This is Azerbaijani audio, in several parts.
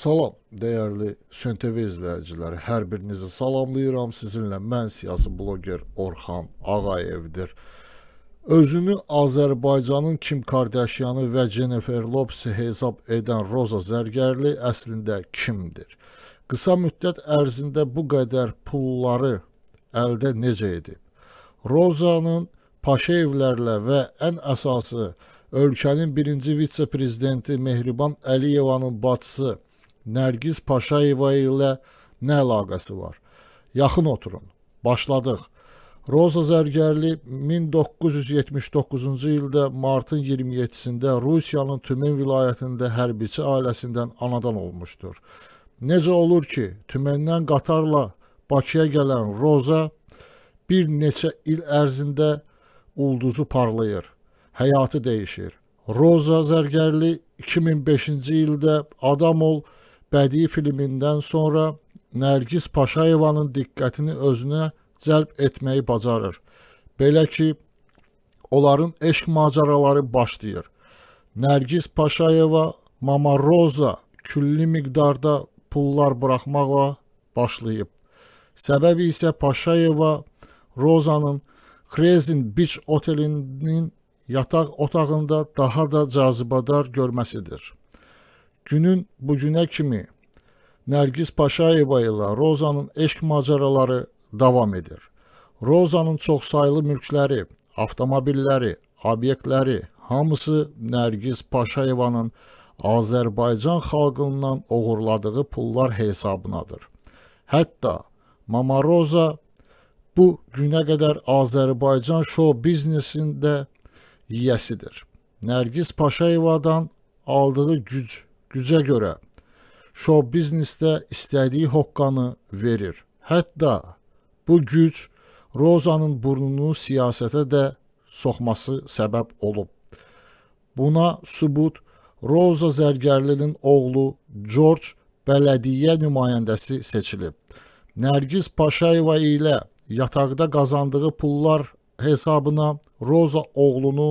Salam, dəyərli Söntev izləyiciləri, hər birinizi salamlayıram. Sizinlə mən siyasi bloger Orxan Ağayevdir. Özünü Azərbaycanın Kim Kardashianı və Jennifer Lopez hesab edən Roza Zərgərli əslində kimdir? Qısa müddət ərzində bu qədər pulları əldə necə edib? Rozanın Paşeyevlərlə və ən əsası ölkənin birinci vitse-prezidenti Mehriban Əliyevanın batısı Nərgiz Paşayeva ilə nə əlaqəsi var? Yaxın oturun. Başladıq. Roza Zərgərli 1979-cu ildə martın 27-sində Rusiyanın Tümen vilayətində hərbiçi ailəsindən anadan olmuşdur. Necə olur ki, Tüməndən qatarla Bakıya gələn Roza bir neçə il ərzində ulduzu parlayır, həyatı dəyişir. Roza Zərgərli 2005-ci ildə Adamol ol bədii filmindən sonra Nərgiz Paşayevanın diqqətini özünə cəlb etməyi bacarır. Belə ki, onların eşq macəraları başlayır. Nərgiz Paşayeva Mama Roza külli miqdarda pullar buraxmaqla başlayıb. Səbəbi isə Paşayeva Rozanın Krezin Beach otelinin yataq otağında daha da cazibədar görməsidir günün bugünə kimi Nərgiz Paşayeva ilə Rozanın eşq macəraları davam edir. Rozanın çoxsaylı mülkləri, avtomobilləri, obyektləri hamısı Nərgiz Paşayevanın Azərbaycan xalqından oğurladığı pullar hesabınadır. Hətta Mamaroza bu günə qədər Azərbaycan şou biznesində yiyəsidir. Nərgiz Paşayevadan aldığı güc gücə görə şou biznesdə istədiyi hoqqanı verir. Hətta bu güc Rozanın burnunu siyasətə də soxması səbəb olub. Buna sübut Roza Zərgərlinin oğlu George bələdiyyə nümayəndəsi seçilib. Nərgiz Paşayeva ilə yataqda qazandığı pullar hesabına Roza oğlunu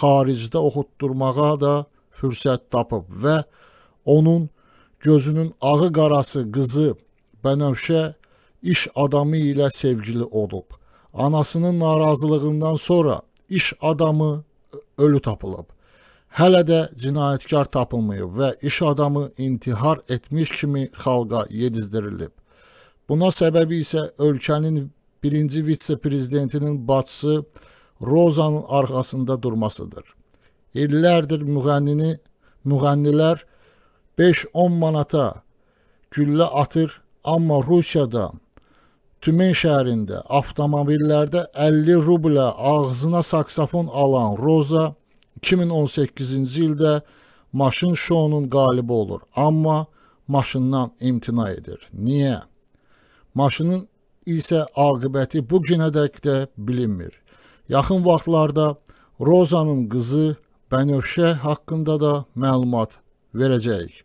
xaricdə oxutdurmağa da fürsət tapıb və onun gözünün ağı qarası qızı Bənövşə iş adamı ilə sevgili olub. Anasının narazılığından sonra iş adamı ölü tapılıb. Hələ də cinayətkar tapılmayıb və iş adamı intihar etmiş kimi xalqa yedizdirilib. Buna səbəbi isə ölkənin birinci vitse-prezidentinin bacısı Rozanın arxasında durmasıdır illərdir müğənnini müğənnilər 5-10 manata güllə atır, amma Rusiyada Tümen şəhərində avtomobillərdə 50 rublə ağzına saksafon alan Roza 2018-ci ildə maşın şounun qalibi olur, amma maşından imtina edir. Niyə? Maşının isə aqibəti bu günədək də bilinmir. Yaxın vaxtlarda Rozanın qızı bənövşə haqqında da məlumat verəcəyik.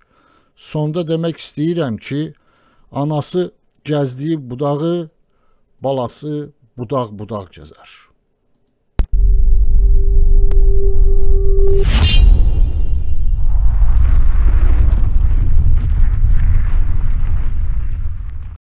Sonda demək istəyirəm ki, anası gəzdiyi budağı, balası budaq-budaq gəzər.